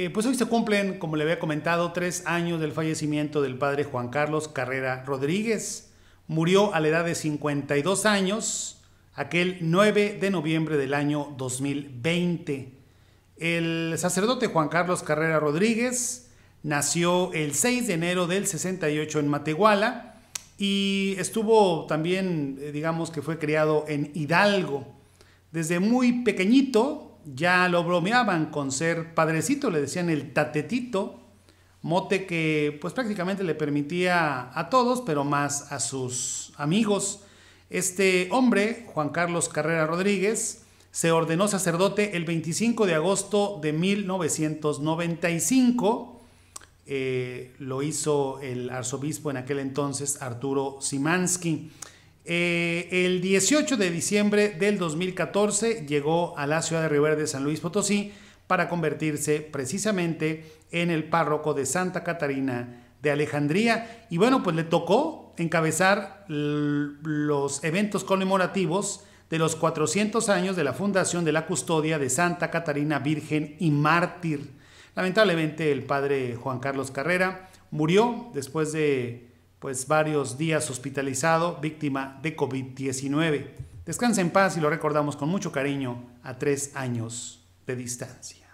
Eh, pues hoy se cumplen, como le había comentado, tres años del fallecimiento del padre Juan Carlos Carrera Rodríguez. Murió a la edad de 52 años, aquel 9 de noviembre del año 2020. El sacerdote Juan Carlos Carrera Rodríguez nació el 6 de enero del 68 en Matehuala y estuvo también, eh, digamos que fue criado en Hidalgo. Desde muy pequeñito, ya lo bromeaban con ser padrecito, le decían el tatetito, mote que pues prácticamente le permitía a todos, pero más a sus amigos. Este hombre, Juan Carlos Carrera Rodríguez, se ordenó sacerdote el 25 de agosto de 1995. Eh, lo hizo el arzobispo en aquel entonces, Arturo Simansky. Eh, el 18 de diciembre del 2014 llegó a la ciudad de Rivera de San Luis Potosí para convertirse precisamente en el párroco de Santa Catarina de Alejandría. Y bueno, pues le tocó encabezar los eventos conmemorativos de los 400 años de la fundación de la custodia de Santa Catarina Virgen y Mártir. Lamentablemente el padre Juan Carlos Carrera murió después de pues varios días hospitalizado, víctima de COVID-19. Descansa en paz y lo recordamos con mucho cariño a tres años de distancia.